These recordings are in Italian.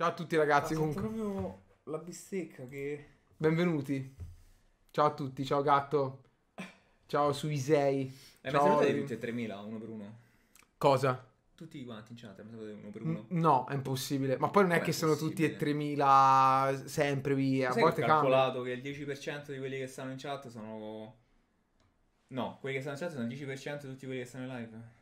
Ciao a tutti ragazzi, ah, comunque. proprio la bistecca che... Benvenuti. Ciao a tutti, ciao gatto. Ciao Suisei. Eh, ciao... Ma tutti e 3000, uno per uno? Cosa? Tutti quanti in chat, mi salutate uno per uno? No, è impossibile. Ma poi non è, è che sono tutti e 3000 sempre via. Sai a volte ho calcolato cambia. che il 10% di quelli che stanno in chat sono... No, quelli che stanno in chat sono il 10% di tutti quelli che stanno in live.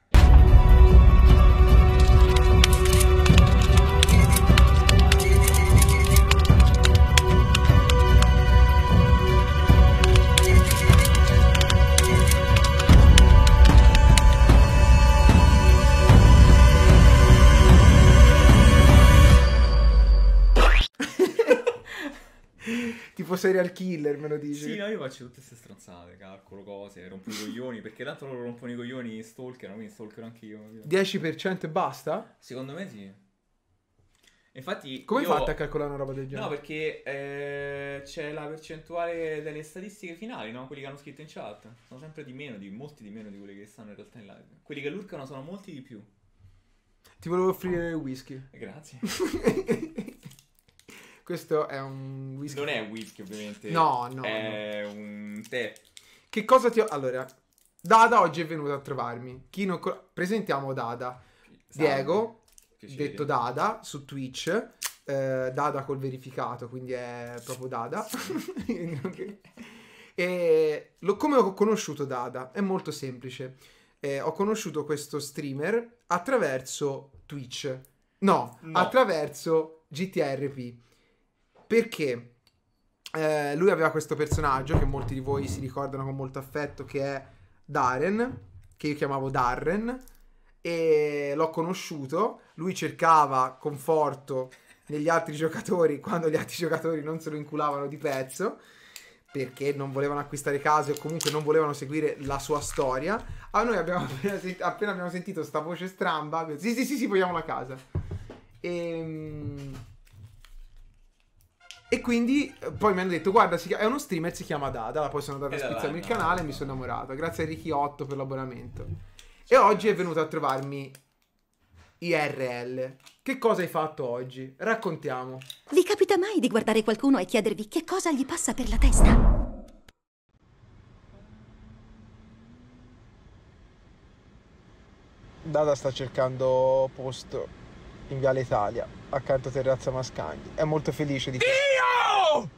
tipo serial killer, me lo dici. Sì, no, io faccio tutte queste stronzate, calcolo cose, rompo i coglioni, perché tanto loro rompono i coglioni stalkerano, quindi stalkerò anche io. 10% e basta? Secondo me sì. Infatti, come io... hai fatto a calcolare una roba del genere? No, perché eh, c'è la percentuale delle statistiche finali, no? Quelli che hanno scritto in chat sono sempre di meno, di molti di meno di quelli che stanno in realtà in live. Quelli che lurcano sono molti di più. Ti volevo offrire whisky. Eh, grazie. Questo è un whisky. Non è un whisky, ovviamente. No, no. È no. un tè. Che cosa ti ho. Allora, Dada oggi è venuto a trovarmi. Chi non... Presentiamo Dada. Salve. Diego, Piacere. detto Dada, su Twitch. Eh, Dada col verificato, quindi è proprio Dada. e lo, come ho conosciuto Dada? È molto semplice. Eh, ho conosciuto questo streamer attraverso Twitch. No, no. attraverso GTRP. Perché eh, lui aveva questo personaggio che molti di voi si ricordano con molto affetto, che è Darren, che io chiamavo Darren, e l'ho conosciuto. Lui cercava conforto negli altri giocatori quando gli altri giocatori non se lo inculavano di pezzo perché non volevano acquistare case o comunque non volevano seguire la sua storia. A ah, noi abbiamo appena, sent- appena abbiamo sentito sta voce stramba, sì sì sì sì vogliamo la casa. E ehm, e quindi eh, poi mi hanno detto, guarda, chiama, è uno streamer, si chiama Dada, poi sono andato a spizzarmi il canale e mi sono innamorato. Grazie a Ricky 8 per l'abbonamento. E oggi è venuto a trovarmi IRL. Che cosa hai fatto oggi? Raccontiamo. Vi capita mai di guardare qualcuno e chiedervi che cosa gli passa per la testa? Dada sta cercando posto in Viale Italia, accanto a Terrazza Mascagni. È molto felice di... Io!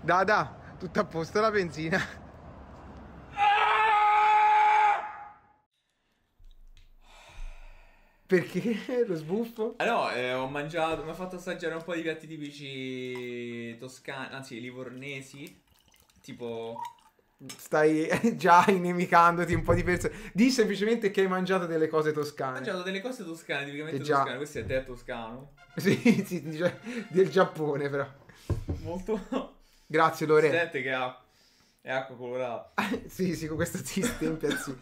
Dada, tutto a posto la benzina. Perché lo sbuffo? Ah no, eh, ho mangiato, mi ha fatto assaggiare un po' di piatti tipici toscani, anzi livornesi, tipo stai già inimicandoti un po' di persone. Di semplicemente che hai mangiato delle cose toscane. Ho mangiato delle cose toscane, tipicamente già... toscane. Questo è te toscano. sì, sì, dice, del Giappone però. Molto... Grazie Lore. Sente che ha... è acqua colorata. sì, sì, con questo ti stempia, sì.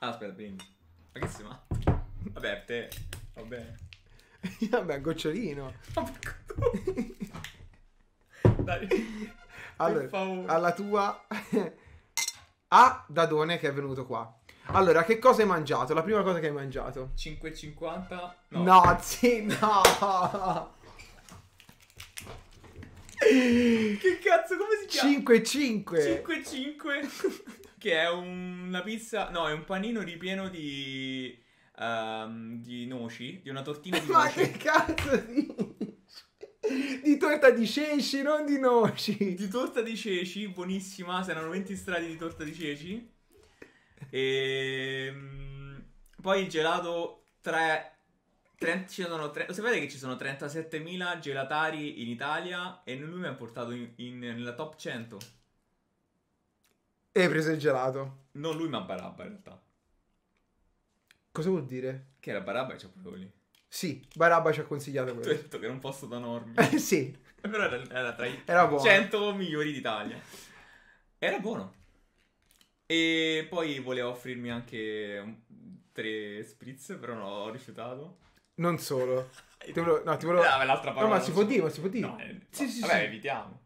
Ah, aspetta, prendi. Ma che si fa? Vabbè, te... Vabbè. Vabbè, gocciolino. Vabbè, dai. Allora, alla tua... A Dadone che è venuto qua. Allora, che cosa hai mangiato? La prima cosa che hai mangiato? 5,50? No. No, sì, no. che cazzo, come si chiama? 5,5. 5,5 che è una pizza, no, è un panino ripieno di um, di noci, di una tortina di noci. Ma che cazzo, sì. di torta di ceci, non di noci. Di torta di ceci, buonissima, erano 20 strati di torta di ceci. E ehm, poi il gelato 3 30, ci sono tre, sapete che ci sono 37.000 gelatari in Italia e lui mi ha portato in, in, nella top 100. E hai preso il gelato? Non lui ma Barabba in realtà. Cosa vuol dire? Che era Barabba e c'è pure lì. Sì, Baraba ci ha consigliato questo. ho detto che era un posto da normi. sì. Però era, era tra i era 100 migliori d'Italia. Era buono. E poi voleva offrirmi anche un, tre spritz, però no, ho rifiutato. Non solo. ti volevo... No, ti volevo... Ah, no, ma si può dire, ma si può dire. No, eh, sì, sì, vabbè, sì. evitiamo.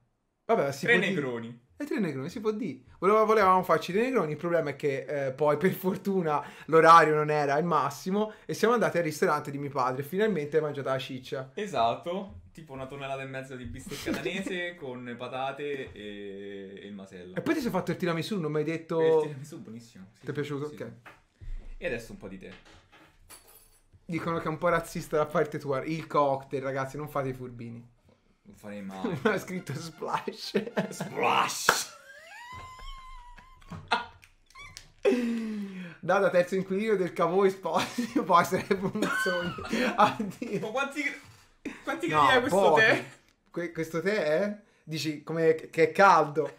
Vabbè, si tre può negroni. Dire. E tre negroni si può dire. Volevamo, volevamo farci dei negroni, il problema è che eh, poi per fortuna l'orario non era il massimo e siamo andati al ristorante di mio padre. Finalmente hai mangiato la ciccia. Esatto, tipo una tonnellata e mezza di bistecca danese con patate e... e, il masello. E poi ti sei fatto il tiramisù, non mi hai detto... il tiramisù buonissimo. Sì, ti è piaciuto? Sì. Ok. E adesso un po' di te. Dicono che è un po' razzista da parte tua. Il cocktail, ragazzi, non fate i furbini. Non farei mai. ha scritto splash. Splash! Data terzo inquilino del cavo Esposito Poi sarebbe un sogno. Addio. Ma quanti, quanti no, gradi è questo pochi. tè? Que- questo tè è? Dici come che è caldo.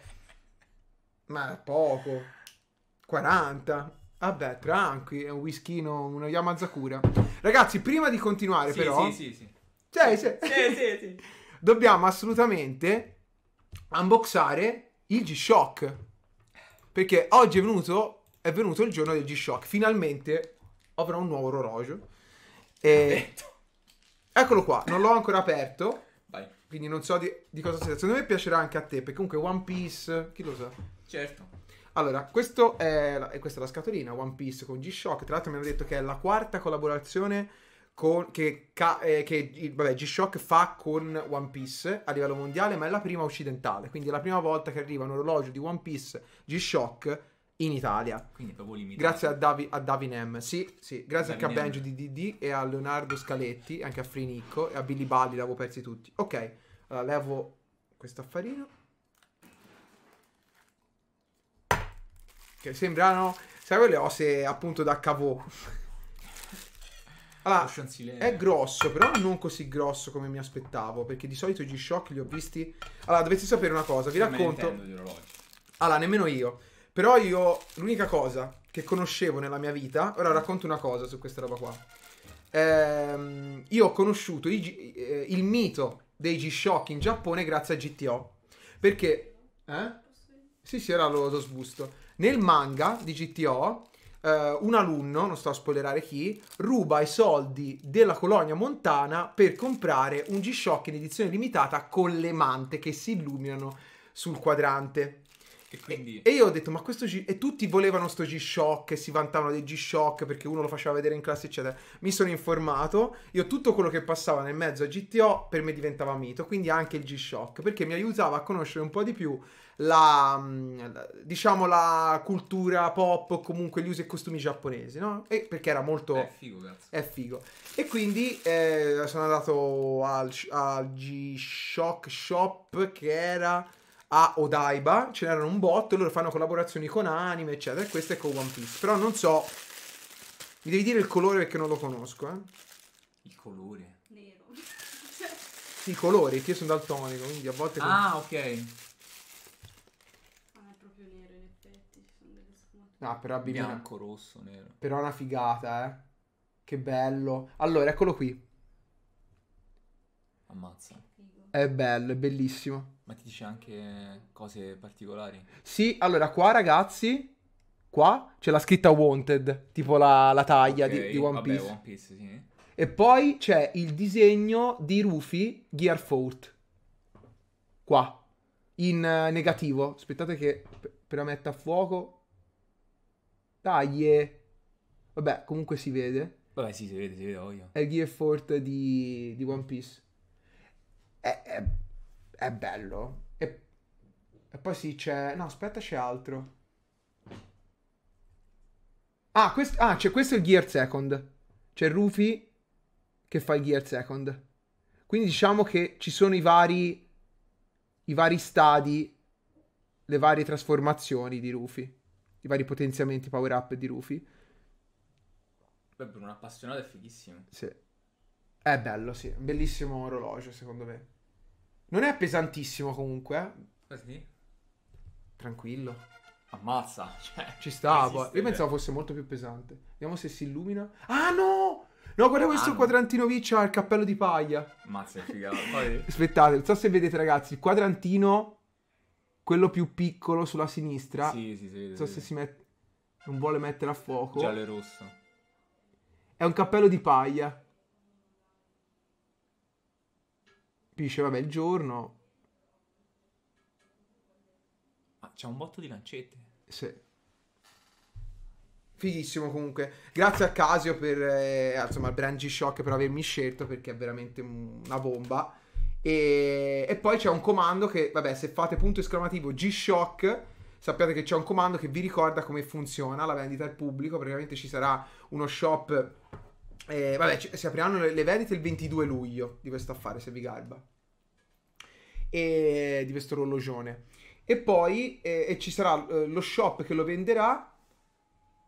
Ma poco. 40. Vabbè, tranqui, è un whiskino, uno Yamazakura. Ragazzi, prima di continuare sì, però... Sì, sì, sì. Cioè, cioè... Sì, sì, sì dobbiamo assolutamente unboxare il G-Shock. Perché oggi è venuto, è venuto il giorno del G-Shock. Finalmente avrò un nuovo orologio. E... Eccolo qua, non l'ho ancora aperto. Vai. Quindi non so di, di cosa sia. Secondo me piacerà anche a te, perché comunque One Piece, chi lo sa? Certo. Allora, questo è la, questa è la scatolina One Piece con G-Shock. Tra l'altro mi hanno detto che è la quarta collaborazione con, che, eh, che vabbè, G-Shock fa con One Piece a livello mondiale, ma è la prima occidentale, quindi è la prima volta che arriva un orologio di One Piece G-Shock in Italia. Quindi proprio limitato. Grazie a, Davi, a Davinem, sì, sì, grazie Davinem. anche a Benji di DD e a Leonardo Scaletti, anche a Frinicco e a Billy Balli, l'avevo persi tutti. Ok, allora levo questo affarino. Che sembrano, sai quelle ose appunto da cavò. Allora, ah, è grosso, però non così grosso come mi aspettavo, perché di solito i G-Shock li ho visti... Allora, dovete sapere una cosa, vi racconto... Allora, nemmeno io. Però io, l'unica cosa che conoscevo nella mia vita... Ora racconto una cosa su questa roba qua. Ehm, io ho conosciuto G... Eh, il mito dei G-Shock in Giappone grazie a GTO. Perché... Eh? Sì, sì, era lo, lo sbusto. Nel manga di GTO eh, un alunno, non sto a spoilerare chi, ruba i soldi della colonia montana per comprare un G-Shock in edizione limitata con le mante che si illuminano sul quadrante. E, quindi... e, e io ho detto, ma questo G... E tutti volevano sto G-Shock e si vantavano dei G-Shock perché uno lo faceva vedere in classe, eccetera. Mi sono informato, io tutto quello che passava nel mezzo a GTO per me diventava mito, quindi anche il G-Shock, perché mi aiutava a conoscere un po' di più mm, la, diciamo, la cultura pop o comunque gli usi e costumi giapponesi, no? E perché era molto... È figo, cazzo. È figo. E quindi eh, sono andato al, al G-Shock Shop che era a Odaiba, ce n'erano un botto, loro fanno collaborazioni con anime, eccetera, e questo è con One Piece. Però non so, mi devi dire il colore perché non lo conosco, eh? Il colore? Nero. I colori, che io sono daltonico, quindi a volte... Ah, ok. Non è proprio nero in effetti, No, però abbi Bianco, una... rosso, nero. Però è una figata, eh. Che bello. Allora, eccolo qui. Ammazza. È bello, è bellissimo. Ma ti dice anche cose particolari? Sì, allora qua ragazzi, qua c'è la scritta Wanted, tipo la, la taglia okay, di, di, One vabbè, Piece. One Piece sì. E poi c'è il disegno di Rufy Gear Fort. Qua. In uh, negativo. Aspettate che p- metta a fuoco. Taglie. Vabbè, comunque si vede. Vabbè, sì, si vede, si vede, ovvio. È il Gearfoot di, di One Piece è, è, è bello. E, e, poi sì, c'è... No, aspetta, c'è altro. Ah, quest... ah, c'è questo è il Gear Second. C'è Rufy che fa il Gear Second. Quindi diciamo che ci sono i vari... i vari stadi, le varie trasformazioni di Rufy. I vari potenziamenti power-up di Rufy. Beh, per un appassionato è fighissimo. Sì. È eh, bello, sì. Un Bellissimo orologio, secondo me. Non è pesantissimo comunque. Eh, eh sì. Tranquillo. Ammazza. Cioè, Ci sta. Io pensavo fosse molto più pesante. Vediamo se si illumina. Ah no! No, guarda ah, questo no. quadrantino viccio ha ah, il cappello di paglia. Mazza, è figata. Poi... Aspettate, non so se vedete ragazzi, il quadrantino, quello più piccolo sulla sinistra. Sì, sì, sì. Non so sì, se sì. si mette... Non vuole mettere a fuoco. Giallo e rosso. È un cappello di paglia. Dice, vabbè, il giorno... Ma ah, c'è un botto di lancette. Sì. Fighissimo comunque. Grazie a Casio per, eh, insomma, al brand G-Shock per avermi scelto perché è veramente una bomba. E, e poi c'è un comando che, vabbè, se fate punto esclamativo G-Shock, sappiate che c'è un comando che vi ricorda come funziona la vendita al pubblico. Praticamente ci sarà uno shop eh, vabbè, ci, si apriranno le, le vendite il 22 luglio di questo affare, se vi garba. E di questo orologione. E poi eh, e ci sarà eh, lo shop che lo venderà.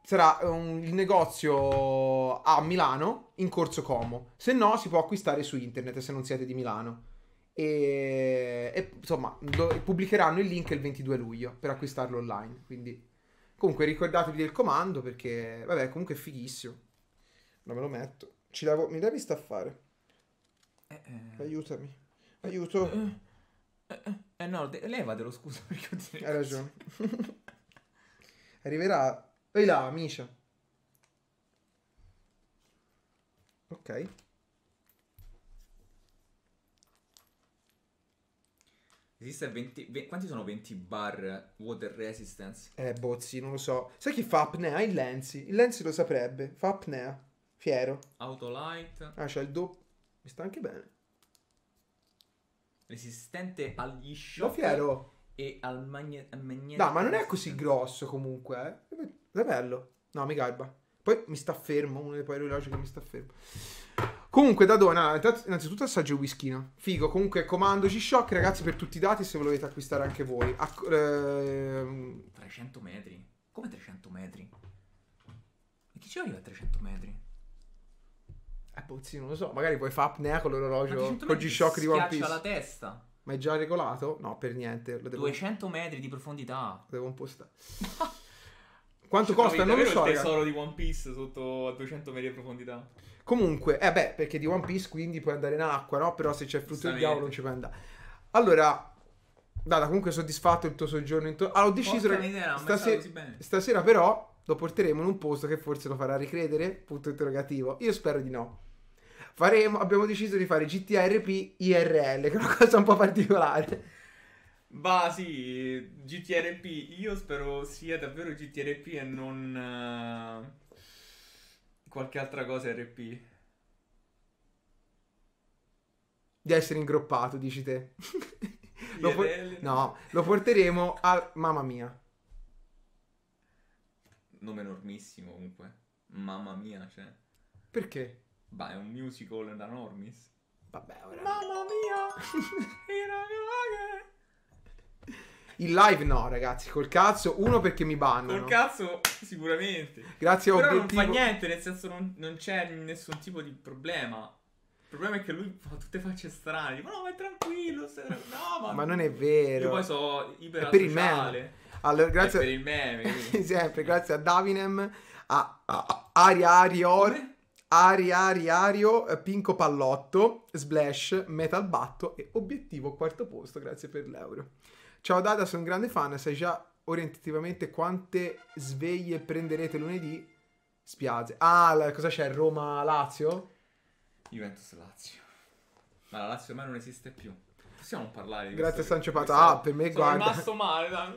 Sarà eh, un, il negozio a Milano in Corso Como. Se no, si può acquistare su internet se non siete di Milano. E, e insomma, lo, pubblicheranno il link il 22 luglio per acquistarlo online. Quindi, comunque, ricordatevi del comando perché, vabbè, comunque è fighissimo. Non me lo metto. Ci devo, mi devi staffare. Eh, eh. Aiutami. Aiuto. Eh, eh, eh, eh, eh no, de- levatelo, scusa. Hai ragione. Arriverà... Ehi là, amica. Ok. Esiste 20, 20, Quanti sono 20 bar water resistance? Eh, bozzi, non lo so. Sai chi fa apnea? Il Lenzi. Il Lenzi lo saprebbe. Fa apnea. Fiero. Autolite. Ah, c'è il doppio. Mi sta anche bene. Resistente agli shock. No, fiero. E al, magne- al No, ma non è così grosso comunque. Eh. È bello. No, mi garba. Poi mi sta fermo, uno dei poi che mi sta fermo. Comunque, da dona, innanzitutto assaggio whisky. Figo, comunque comando G-Shock, ragazzi, per tutti i dati se volete acquistare anche voi. Ac- ehm... 300 metri? Come 300 metri? E chi ci arriva a 300 metri? Eh, Pozzi, boh, non lo so, magari puoi fare apnea con l'orologio, con G-Shock di One Piece. la testa. Ma è già regolato? No, per niente. Devo... 200 metri di profondità. Lo devo impostare. Quanto cioè, costa? Non lo so. il tesoro ragazzi. di One Piece sotto a 200 metri di profondità. Comunque, eh beh, perché di One Piece quindi puoi andare in acqua, no? Però se c'è il frutto del diavolo non ci puoi andare. Allora, Dada, comunque soddisfatto il tuo soggiorno intorno. Ah, ho deciso. Porca miseria, stasera, stasera, però, lo porteremo in un posto che forse lo farà ricredere. Punto interrogativo. Io spero di no faremo, abbiamo deciso di fare GTRP IRL, che è una cosa un po' particolare. Bah sì, GTRP, io spero sia davvero GTRP e non uh, qualche altra cosa RP. Di essere ingroppato, dici te. lo por- no, lo porteremo a Mamma Mia. Nome enormissimo comunque. Mamma Mia, cioè. Perché? Ma è un musical da Normis? Vabbè, ora. Mamma mia! In live no, ragazzi, col cazzo. Uno perché mi bannano. Col cazzo sicuramente. Grazie a Però obiettivo... non fa niente, nel senso non, non c'è nessun tipo di problema. Il problema è che lui fa tutte facce strane. Dico, no, ma è tranquillo. Stai No, ma... ma non è vero. Io poi so iper per il meme. Allora, grazie... È per il meme. Sempre, grazie a Davinem, a, a, a Aria Arior. Come? Ari Ari Ario, eh, Pinco Pallotto, Splash, Metal Batto e obiettivo quarto posto, grazie per l'euro. Ciao Dada, sono un grande fan, sai già orientativamente quante sveglie prenderete lunedì? Spiazze. Ah, la, cosa c'è? Roma-Lazio? Juventus-Lazio. Ma la Lazio ormai non esiste più. Possiamo parlare di Grazie a Sancio Patà, ah, per me sono guarda. Sono rimasto male, da...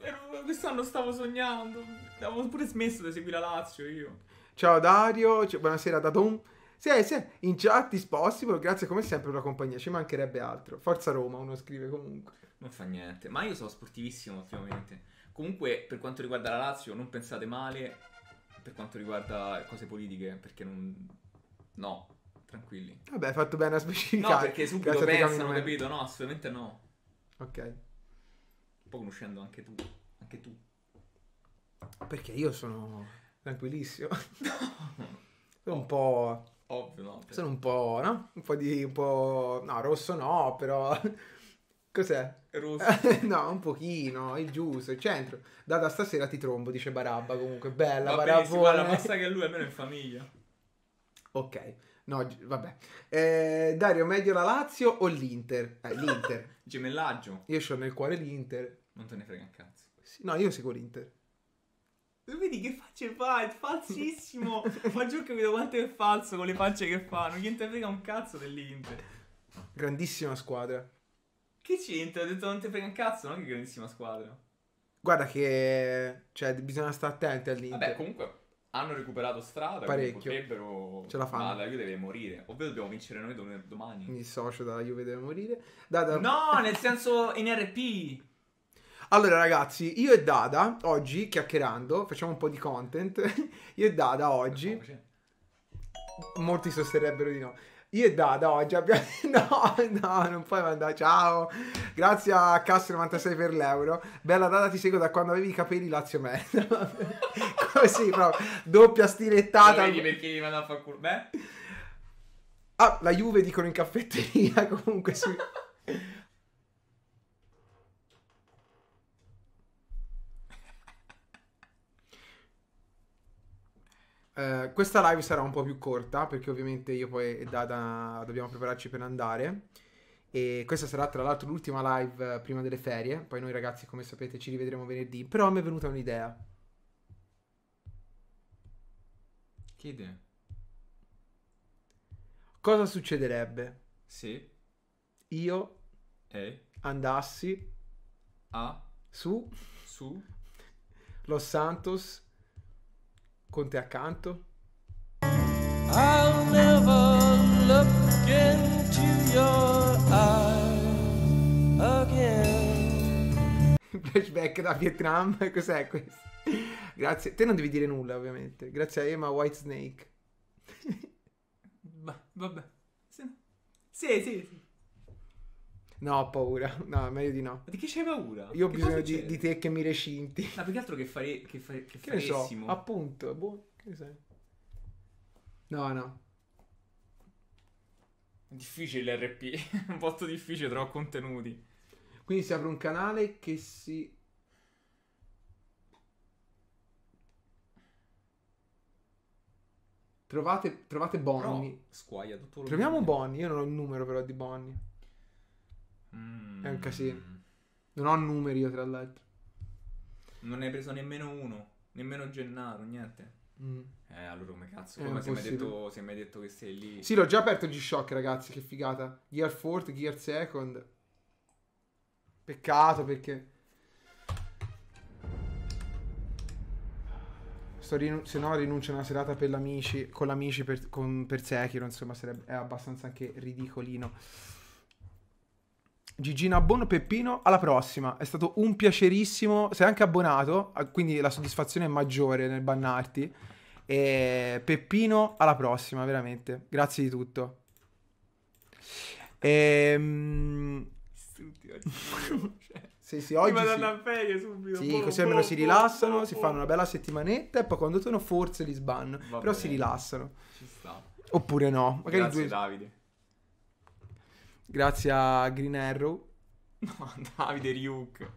Eh, quest'anno stavo sognando. Avevo pure smesso di seguire la Lazio io. Ciao Dario, buonasera da Tom. Sì, eh, sì, in chat disposti, grazie come sempre per la compagnia, ci mancherebbe altro. Forza Roma, uno scrive comunque. Non fa niente, ma io sono sportivissimo ultimamente. Comunque, per quanto riguarda la Lazio, non pensate male per quanto riguarda cose politiche, perché non... No, tranquilli. Vabbè, hai fatto bene a specificare. No, perché subito pensano, capito? No, assolutamente no. Ok. Un po' conoscendo anche tu. Anche tu. Perché io sono tranquillissimo. No. sono un po'... Ovvio, no. Sono un po', no? Un po' di... un po'... no, rosso no, però... Cos'è? Rosso. no, un pochino, il giusto, il centro. Da, da stasera ti trombo, dice Barabba comunque. Bella Va Barabba. Guarda, basta che lui almeno in famiglia. Ok. No, vabbè. Eh, Dario, meglio la Lazio o l'Inter? Eh, l'Inter. Gemellaggio. Io ho nel cuore l'Inter. Non te ne frega un cazzo. no, io seguo l'Inter. Vedi che facce fa, è falsissimo. Ma giù che vedo quanto è falso con le facce che fanno. Non niente frega un cazzo dell'Inter. Grandissima squadra. Che c'entra? Ho detto non ti frega un cazzo, non che grandissima squadra. Guarda che... Cioè, bisogna stare attenti all'Inter. Vabbè, comunque hanno recuperato strada. Parecchio. Potrebbero... Ce la fanno. Ma la Juve deve morire. Ovvero dobbiamo vincere noi domani. Mi socio dalla Juve deve morire. Da, da... No, nel senso NRP. Allora ragazzi, io e Dada oggi, chiacchierando, facciamo un po' di content. io e Dada oggi... Molti sosterrebbero di no. Io e Dada oggi abbiamo... No, no, non puoi mandare... Ciao! Grazie a Cast96 per l'euro. Bella Dada, ti seguo da quando avevi i capelli Lazio Merda. Così, proprio. Doppia stilettata. Vedi perché gli vanno a far culo? Beh... Ah, la Juve dicono in caffetteria comunque sì. Eh, questa live sarà un po' più corta perché ovviamente io poi e Dada dobbiamo prepararci per andare e questa sarà tra l'altro l'ultima live eh, prima delle ferie, poi noi ragazzi come sapete ci rivedremo venerdì, però mi è venuta un'idea. Che idea? Cosa succederebbe? Sì. Io e andassi a su su Los Santos con te accanto? I'll never look into your eyes again. Flashback da Vietnam, cos'è questo? Grazie, te non devi dire nulla ovviamente, grazie a Emma Whitesnake. bah, vabbè, sì, sì. sì. No, ho paura. No, meglio di no. Ma di che c'hai paura? Io ho che bisogno di, di, te che mi recinti. Ma no, più altro che, fare, che, fa, che, che faressimo. So, appunto, boh, che ne sai. No, no. Difficile l'RP, un po' difficile, trovo contenuti. Quindi si apre un canale che si... Trovate, trovate Bonnie. Però, squaglia tutto lo Troviamo Bonnie, io non ho il numero però di Bonnie. È un mm. casino. Non ho numeri io, tra l'altro. Non ne hai preso nemmeno uno, nemmeno Gennaro, niente. Mm. Eh, allora come cazzo? Come se mi hai detto, che sei lì? Sì, l'ho già aperto G-Shock, ragazzi, che figata. Gear 4, Gear Second. Peccato perché... Rinun- se no rinuncio a una serata per l'amici, con l'amici per, con, per Sekiro, insomma, sarebbe abbastanza anche ridicolino. Gigina Bon Peppino, alla prossima. È stato un piacerissimo. Sei anche abbonato, ah, quindi la soddisfazione è maggiore nel bannarti. E Peppino, alla prossima, veramente. Grazie di tutto. Ehm... sì, sì, oggi. Sì. a ferie subito. Sì, boh, così boh, almeno boh, si rilassano, boh, si fanno una bella settimanetta e poi quando tornano forse li sbanno. Va Però bene. si rilassano. Ci sta. Oppure no. Magari Grazie, due... Davide. Grazie a Green Arrow. No, Davide Ryuk.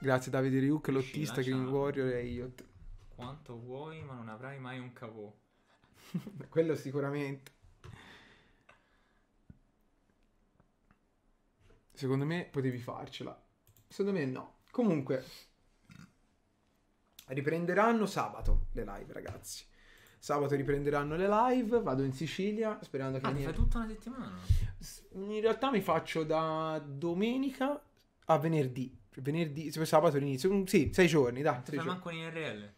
Grazie Davide Ryuk, lottista, Scilla, Green Warrior e Iot. Quanto vuoi, ma non avrai mai un cavò. Quello sicuramente. Secondo me potevi farcela. Secondo me no. Comunque, riprenderanno sabato le live, ragazzi. Sabato riprenderanno le live, vado in Sicilia sperando che... Ah, mi fai tutta una settimana? In realtà mi faccio da domenica a venerdì. Venerdì, sabato inizio. Mm, sì, sei giorni, dai. Non ti fai manco in IRL?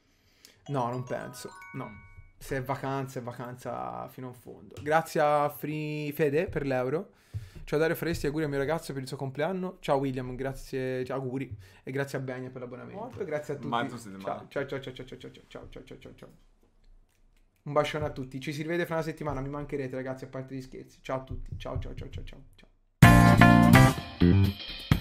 No, non penso. No. Mm. Se è vacanza, è vacanza fino in fondo. Grazie a Free Fede per l'euro. Ciao Dario Foresti, auguri al mio ragazzo per il suo compleanno. Ciao William, grazie, ciao, auguri. E grazie a Benia per l'abbonamento. Molto, Grazie a tutti. Ciao, ciao, ciao, ciao, ciao, ciao, ciao, ciao, ciao, ciao. Un bacione a tutti. Ci si rivede fra una settimana. Mi mancherete, ragazzi, a parte gli scherzi. Ciao a tutti. Ciao, ciao, ciao, ciao, ciao. ciao.